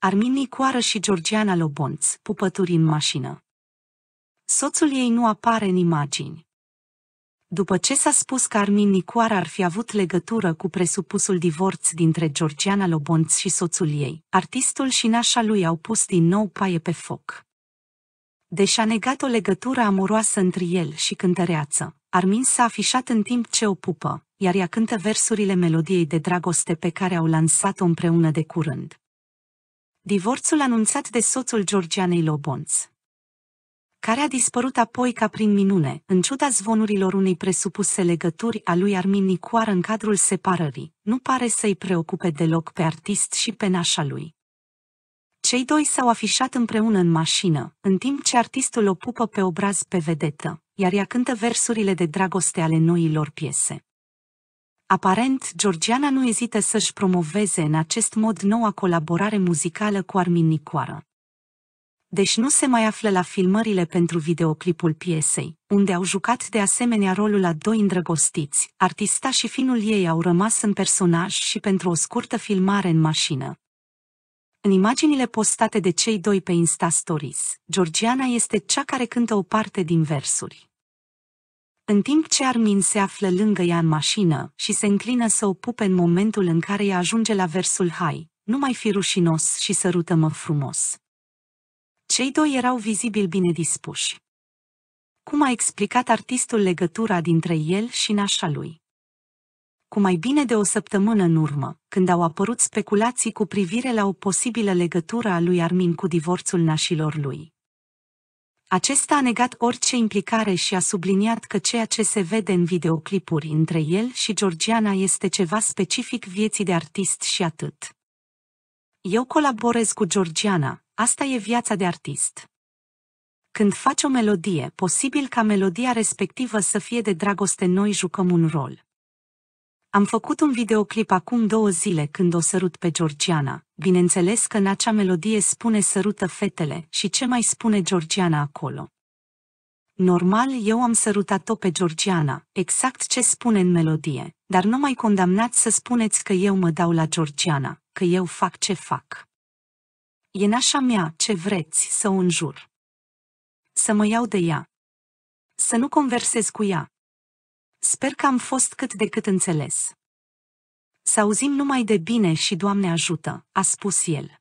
Armin Nicoară și Georgiana Lobonț, pupături în mașină. Soțul ei nu apare în imagini. După ce s-a spus că Armin Nicoară ar fi avut legătură cu presupusul divorț dintre Georgiana Lobonț și soțul ei, artistul și nașa lui au pus din nou paie pe foc. Deși a negat o legătură amoroasă între el și cântăreață, Armin s-a afișat în timp ce o pupă, iar ea cântă versurile melodiei de dragoste pe care au lansat-o împreună de curând divorțul anunțat de soțul Georgianei Lobonț care a dispărut apoi ca prin minune, în ciuda zvonurilor unei presupuse legături a lui Armin Nicoar în cadrul separării, nu pare să-i preocupe deloc pe artist și pe nașa lui. Cei doi s-au afișat împreună în mașină, în timp ce artistul o pupă pe obraz pe vedetă, iar ea cântă versurile de dragoste ale noilor piese. Aparent, Georgiana nu ezită să-și promoveze în acest mod noua colaborare muzicală cu Armin Nicoară. Deși nu se mai află la filmările pentru videoclipul piesei, unde au jucat de asemenea rolul a doi îndrăgostiți, artista și finul ei au rămas în personaj și pentru o scurtă filmare în mașină. În imaginile postate de cei doi pe Insta Stories, Georgiana este cea care cântă o parte din versuri în timp ce Armin se află lângă ea în mașină și se înclină să o pupe în momentul în care ea ajunge la versul Hai, nu mai fi rușinos și sărută-mă frumos. Cei doi erau vizibil bine dispuși. Cum a explicat artistul legătura dintre el și nașa lui? Cu mai bine de o săptămână în urmă, când au apărut speculații cu privire la o posibilă legătură a lui Armin cu divorțul nașilor lui, acesta a negat orice implicare și a subliniat că ceea ce se vede în videoclipuri între el și Georgiana este ceva specific vieții de artist și atât. Eu colaborez cu Georgiana, asta e viața de artist. Când faci o melodie, posibil ca melodia respectivă să fie de dragoste, noi jucăm un rol. Am făcut un videoclip acum două zile când o sărut pe Georgiana. Bineînțeles că în acea melodie spune sărută fetele și ce mai spune Georgiana acolo. Normal eu am sărutat-o pe Georgiana, exact ce spune în melodie, dar nu mai condamnați să spuneți că eu mă dau la Georgiana, că eu fac ce fac. E nașa mea, ce vreți, să o înjur. Să mă iau de ea. Să nu conversez cu ea, Sper că am fost cât de cât înțeles. Să auzim numai de bine și Doamne ajută, a spus el.